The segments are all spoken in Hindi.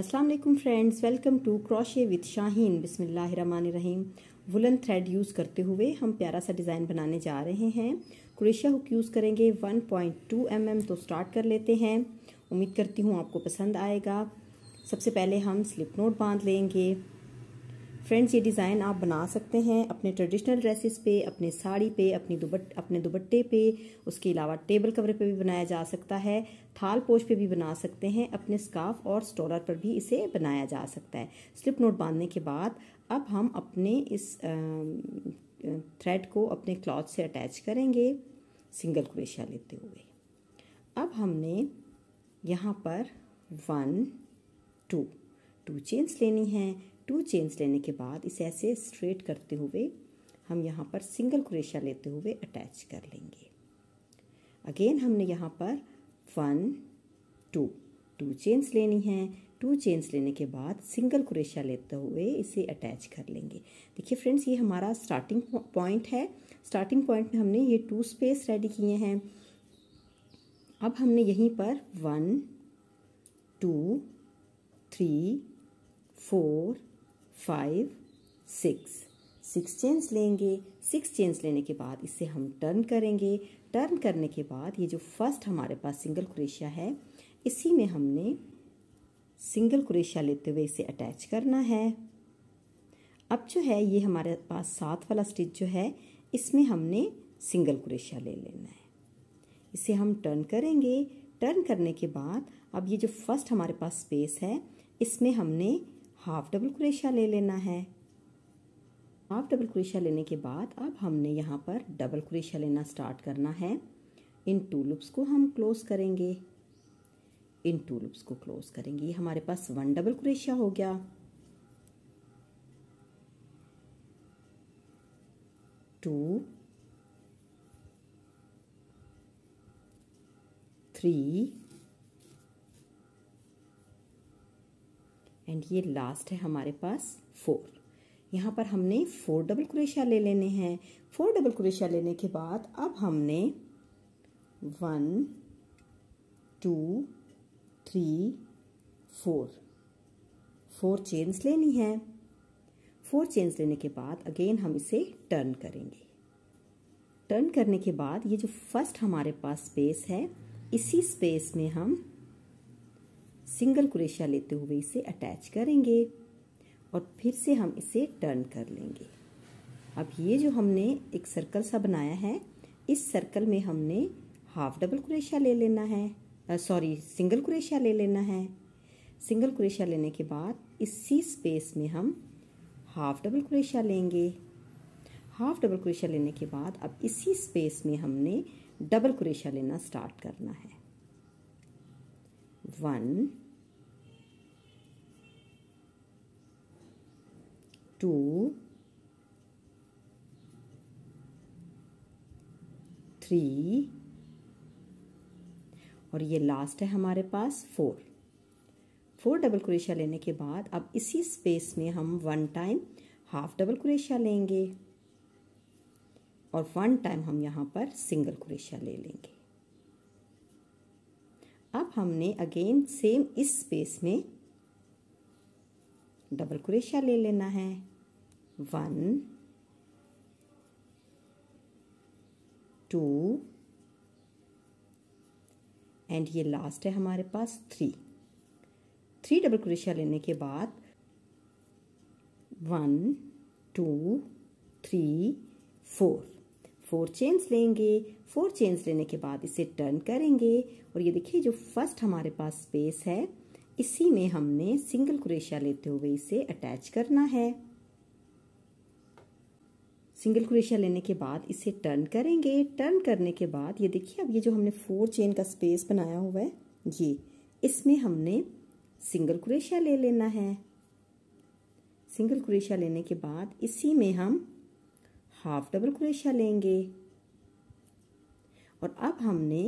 अस्सलाम वालेकुम friends welcome to crochet with Shaheen Rahim woollen thread use करते हुए हम प्यारा सा डिज़ाइन बनाने जा रहे हैं क्रेशिया हुक यूज़ करेंगे 1.2 पॉइंट mm, तो स्टार्ट कर लेते हैं उम्मीद करती हूँ आपको पसंद आएगा सबसे पहले हम स्लिप नोट बांध लेंगे फ्रेंड्स ये डिज़ाइन आप बना सकते हैं अपने ट्रेडिशनल ड्रेसेस पे अपने साड़ी पे अपनी दुबट अपने दुबट्टे पे उसके अलावा टेबल कवर पे भी बनाया जा सकता है थाल पोश पे भी बना सकते हैं अपने स्काफ और स्टोलर पर भी इसे बनाया जा सकता है स्लिप नोट बांधने के बाद अब हम अपने इस थ्रेड को अपने क्लॉथ से अटैच करेंगे सिंगल क्रेशिया लेते हुए अब हमने यहाँ पर वन टू टू चेन्स लेनी है टू चेन्स लेने के बाद इसे ऐसे स्ट्रेट करते हुए हम यहाँ पर सिंगल क्रेशा लेते हुए अटैच कर लेंगे अगेन हमने यहाँ पर वन टू टू चेन्स लेनी है टू चेन्स लेने के बाद सिंगल क्रेशा लेते हुए इसे अटैच कर लेंगे देखिए फ्रेंड्स ये हमारा स्टार्टिंग पॉइंट है स्टार्टिंग पॉइंट में हमने ये टू स्पेस रेडी किए हैं अब हमने यहीं पर one two three four five six six chains लेंगे सिक्स चेंस लेने के बाद इसे हम टर्न करेंगे टर्न करने के बाद ये जो फर्स्ट हमारे पास सिंगल क्रेशिया है इसी में हमने सिंगल क्रेशिया लेते हुए इसे अटैच करना है अब जो है ये हमारे पास सात वाला स्टिच जो है इसमें हमने सिंगल क्रेशिया ले लेना है इसे हम टर्न करेंगे टर्न करने के बाद अब ये जो फर्स्ट हमारे पास स्पेस है इसमें हमने हाफ डबल क्रेशा ले लेना है हाफ डबल क्रेशा लेने के बाद अब हमने यहाँ पर डबल क्रेशा लेना स्टार्ट करना है इन टू लूप्स को हम क्लोज़ करेंगे इन टू लूप्स को क्लोज़ करेंगे हमारे पास वन डबल क्रेशिया हो गया टू थ्री एंड ये लास्ट है हमारे पास फोर यहाँ पर हमने फोर डबल क्रेशिया ले लेने हैं फोर डबल क्रेशिया लेने के बाद अब हमने one two three four four chains लेनी है फोर चेन्स लेने के बाद अगेन हम इसे टर्न करेंगे टर्न करने के बाद ये जो फर्स्ट हमारे पास स्पेस है इसी स्पेस में हम सिंगल क्रेशिया लेते हुए इसे अटैच करेंगे और फिर से हम इसे टर्न कर लेंगे अब ये जो हमने एक सर्कल सा बनाया है इस सर्कल में हमने हाफ डबल क्रेशिया ले लेना है सॉरी सिंगल क्रेशिया ले लेना है सिंगल क्रेशिया लेने के बाद इसी स्पेस में हम हाफ डबल क्रेशिया लेंगे हाफ डबल क्रेशिया लेने के बाद अब इसी स्पेस में हमने डबल क्रेशिया लेना स्टार्ट करना है वन टू थ्री और ये लास्ट है हमारे पास फोर फोर डबल क्रेशिया लेने के बाद अब इसी स्पेस में हम one time half double crochet लेंगे और वन टाइम हम यहाँ पर सिंगल क्रेशिया ले लेंगे अब हमने अगेन सेम इस स्पेस में डबल क्रेशिया ले लेना है one, टू एंड ये लास्ट है हमारे पास थ्री थ्री डबल क्रोशिया लेने के बाद one two three four four chains लेंगे फोर चेन्स लेने के बाद इसे टर्न करेंगे और ये देखिए जो फर्स्ट हमारे पास स्पेस है इसी में हमने सिंगल क्रोशिया लेते हुए इसे अटैच करना है सिंगल क्रोशिया लेने के बाद इसे टर्न करेंगे टर्न करने के बाद ये देखिए अब ये जो हमने फोर चेन का स्पेस बनाया हुआ है ये इसमें हमने सिंगल क्रोशिया ले लेना है सिंगल क्रोशिया लेने के बाद इसी में हम हाफ डबल क्रोशिया लेंगे और अब हमने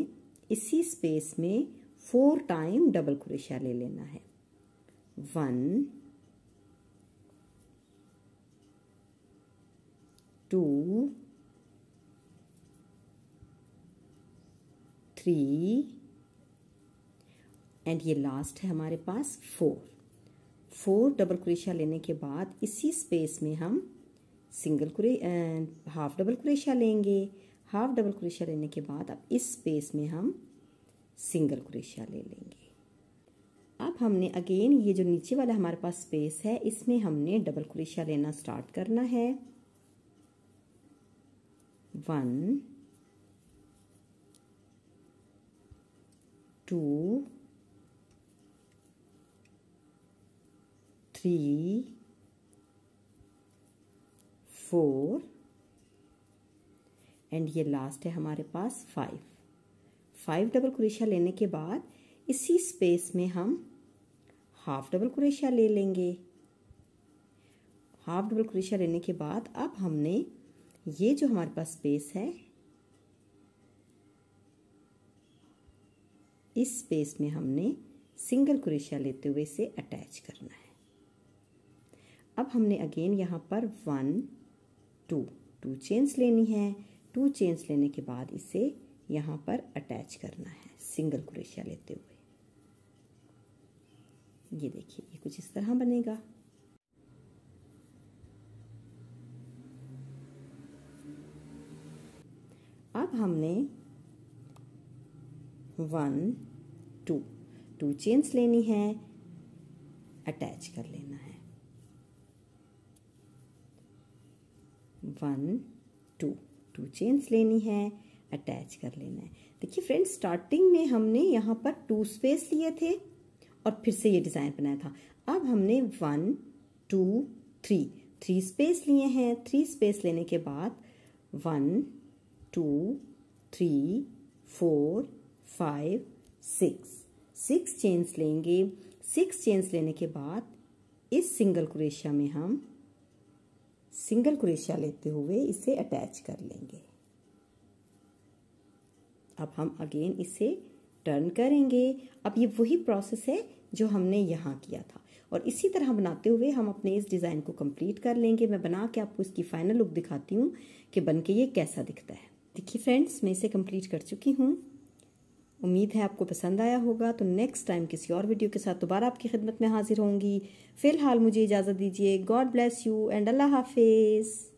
इसी स्पेस में फोर टाइम डबल क्रोशिया ले लेना है वन टू थ्री एंड ये लास्ट है हमारे पास फोर फोर डबल क्रेशिया लेने के बाद इसी स्पेस में हम सिंगल क्रे हाफ डबल क्रेशिया लेंगे हाफ डबल क्रेशिया लेने के बाद अब इस स्पेस में हम सिंगल क्रेशिया ले लेंगे अब हमने अगेन ये जो नीचे वाला हमारे पास स्पेस है इसमें हमने डबल क्रेशिया लेना स्टार्ट करना है one two three four and ये लास्ट है हमारे पास फाइव फाइव डबल क्रेशिया लेने के बाद इसी स्पेस में हम हाफ डबल क्रेशिया ले लेंगे हाफ डबल क्रेशिया लेने के बाद अब हमने ये जो हमारे पास स्पेस है इस स्पेस में हमने सिंगल क्रेशिया लेते हुए इसे अटैच करना है अब हमने अगेन यहाँ पर वन टू टू चेन्स लेनी है टू चेन्स लेने के बाद इसे यहाँ पर अटैच करना है सिंगल क्रेशिया लेते हुए ये देखिए ये कुछ इस तरह बनेगा अब हमने वन टू टू चेन्स लेनी है अटैच कर लेना है वन टू टू चेन्स लेनी है अटैच कर लेना है देखिए फ्रेंड्स स्टार्टिंग में हमने यहाँ पर टू स्पेस लिए थे और फिर से ये डिज़ाइन बनाया था अब हमने one two three three space लिए हैं थ्री स्पेस लेने के बाद one two three four five six six chains लेंगे सिक्स चेन्स लेने के बाद इस सिंगल क्रेशिया में हम सिंगल क्रेशिया लेते हुए इसे अटैच कर लेंगे अब हम अगेन इसे टर्न करेंगे अब ये वही प्रोसेस है जो हमने यहाँ किया था और इसी तरह बनाते हुए हम अपने इस डिज़ाइन को कंप्लीट कर लेंगे मैं बना के आपको इसकी फाइनल लुक दिखाती हूँ कि बन के ये कैसा दिखता है देखिए फ्रेंड्स मैं इसे कंप्लीट कर चुकी हूँ उम्मीद है आपको पसंद आया होगा तो नेक्स्ट टाइम किसी और वीडियो के साथ दोबारा आपकी खिदमत में हाजिर होंगी फ़िलहाल मुझे इजाज़त दीजिए गॉड ब्लेस यू एंड अल्लाह हाफिज़